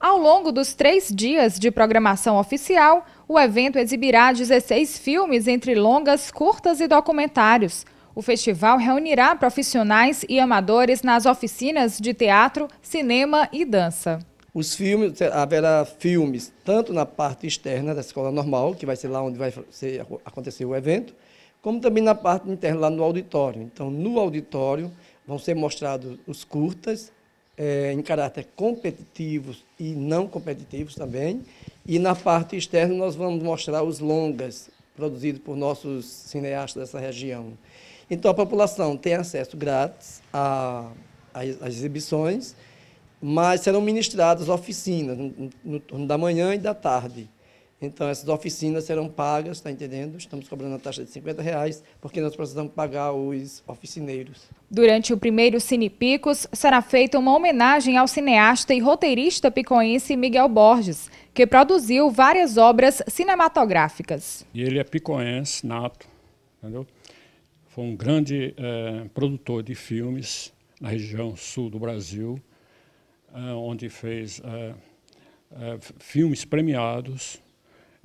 Ao longo dos três dias de programação oficial, o evento exibirá 16 filmes entre longas, curtas e documentários. O festival reunirá profissionais e amadores nas oficinas de teatro, cinema e dança. Os filmes, haverá filmes tanto na parte externa da escola normal, que vai ser lá onde vai ser, acontecer o evento, como também na parte interna, lá no auditório. Então, no auditório, vão ser mostrados os curtas é, em caráter competitivos e não competitivos também. E na parte externa nós vamos mostrar os longas produzidos por nossos cineastas dessa região. Então a população tem acesso grátis às exibições, mas serão ministradas oficinas no, no turno da manhã e da tarde. Então, essas oficinas serão pagas, está entendendo? Estamos cobrando a taxa de 50 reais, porque nós precisamos pagar os oficineiros. Durante o primeiro Cine Picos, será feita uma homenagem ao cineasta e roteirista picoense Miguel Borges, que produziu várias obras cinematográficas. E ele é picoense, nato, entendeu? Foi um grande é, produtor de filmes na região sul do Brasil, é, onde fez é, filmes premiados,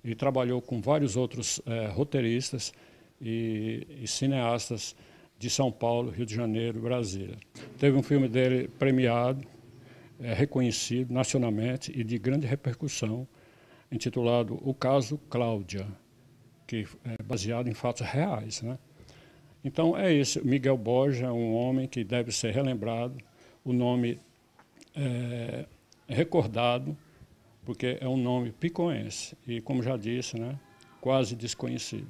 e trabalhou com vários outros é, roteiristas e, e, cineastas de São Paulo, Rio de Janeiro, Brasília. Teve um filme dele premiado, é, reconhecido nacionalmente e de grande repercussão, intitulado O Caso Cláudia, que é baseado em fatos reais, né? Então é isso. Miguel Borja é um homem que deve ser relembrado, o nome é, recordado porque é um nome picuense e, como já disse, né, quase desconhecido.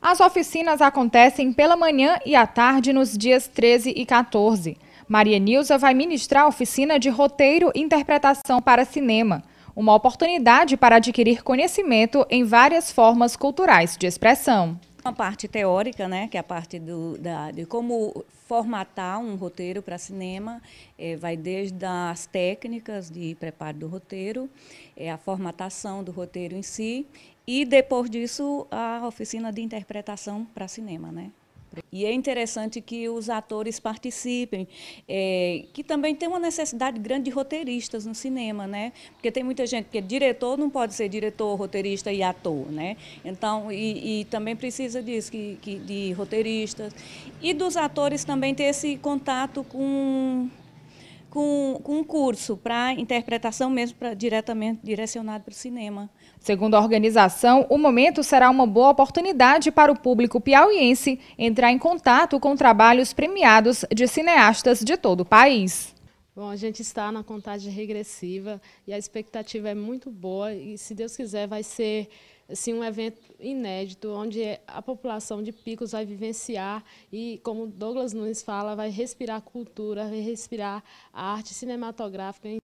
As oficinas acontecem pela manhã e à tarde nos dias 13 e 14. Maria Nilza vai ministrar a oficina de roteiro e interpretação para cinema, uma oportunidade para adquirir conhecimento em várias formas culturais de expressão. Uma parte teórica, né, que é a parte do, da, de como formatar um roteiro para cinema, é, vai desde as técnicas de preparo do roteiro, é, a formatação do roteiro em si, e depois disso a oficina de interpretação para cinema, né? E é interessante que os atores participem, é, que também tem uma necessidade grande de roteiristas no cinema, né? Porque tem muita gente que é diretor não pode ser diretor, roteirista e ator, né? Então, e, e também precisa disso, que, que, de roteiristas. E dos atores também ter esse contato com com, com um curso para interpretação mesmo, para diretamente direcionado para o cinema. Segundo a organização, o momento será uma boa oportunidade para o público piauiense entrar em contato com trabalhos premiados de cineastas de todo o país. Bom, a gente está na contagem regressiva e a expectativa é muito boa e, se Deus quiser, vai ser assim, um evento inédito, onde a população de Picos vai vivenciar e, como Douglas Nunes fala, vai respirar cultura, vai respirar arte cinematográfica.